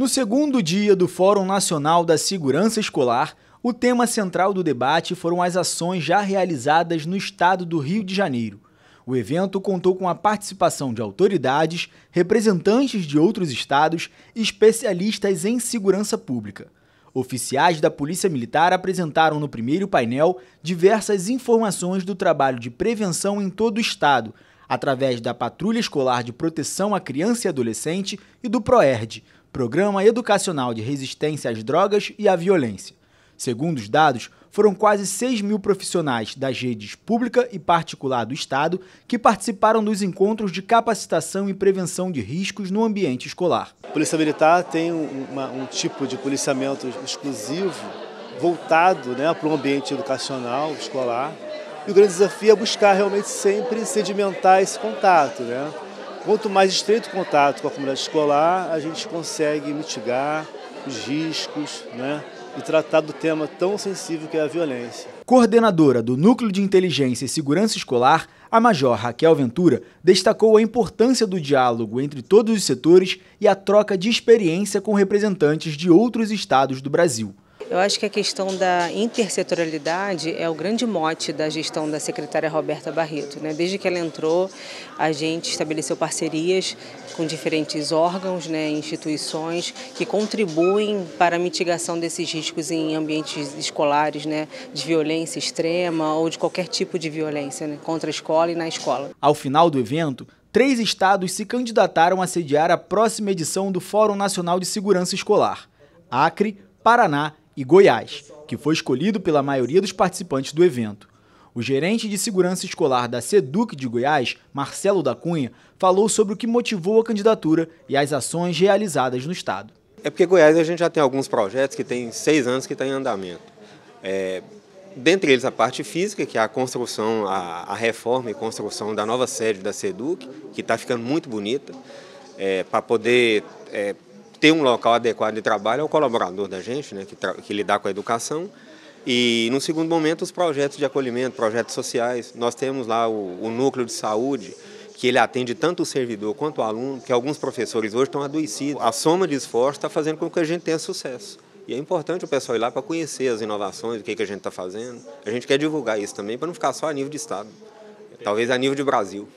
No segundo dia do Fórum Nacional da Segurança Escolar, o tema central do debate foram as ações já realizadas no estado do Rio de Janeiro. O evento contou com a participação de autoridades, representantes de outros estados e especialistas em segurança pública. Oficiais da Polícia Militar apresentaram no primeiro painel diversas informações do trabalho de prevenção em todo o estado, através da Patrulha Escolar de Proteção à Criança e Adolescente e do PROERD, Programa Educacional de Resistência às Drogas e à Violência. Segundo os dados, foram quase 6 mil profissionais das redes pública e particular do Estado que participaram dos encontros de capacitação e prevenção de riscos no ambiente escolar. A Polícia Militar tem uma, um tipo de policiamento exclusivo voltado né, para o ambiente educacional, escolar. E o grande desafio é buscar realmente sempre sedimentar esse contato, né? Quanto mais estreito o contato com a comunidade escolar, a gente consegue mitigar os riscos né, e tratar do tema tão sensível que é a violência. Coordenadora do Núcleo de Inteligência e Segurança Escolar, a Major Raquel Ventura destacou a importância do diálogo entre todos os setores e a troca de experiência com representantes de outros estados do Brasil. Eu acho que a questão da intersetorialidade é o grande mote da gestão da secretária Roberta Barreto. Né? Desde que ela entrou, a gente estabeleceu parcerias com diferentes órgãos, né, instituições que contribuem para a mitigação desses riscos em ambientes escolares, né, de violência extrema ou de qualquer tipo de violência né, contra a escola e na escola. Ao final do evento, três estados se candidataram a sediar a próxima edição do Fórum Nacional de Segurança Escolar: Acre, Paraná e Goiás, que foi escolhido pela maioria dos participantes do evento. O gerente de segurança escolar da SEDUC de Goiás, Marcelo da Cunha, falou sobre o que motivou a candidatura e as ações realizadas no estado. É porque Goiás a gente já tem alguns projetos que tem seis anos que estão tá em andamento. É, dentre eles a parte física, que é a construção, a, a reforma e construção da nova sede da SEDUC, que está ficando muito bonita, é, para poder é, ter um local adequado de trabalho é o colaborador da gente, né, que, que lidar com a educação. E, no segundo momento, os projetos de acolhimento, projetos sociais. Nós temos lá o, o núcleo de saúde, que ele atende tanto o servidor quanto o aluno, que alguns professores hoje estão adoecidos. A soma de esforço está fazendo com que a gente tenha sucesso. E é importante o pessoal ir lá para conhecer as inovações, o que, que a gente está fazendo. A gente quer divulgar isso também, para não ficar só a nível de Estado, talvez a nível de Brasil.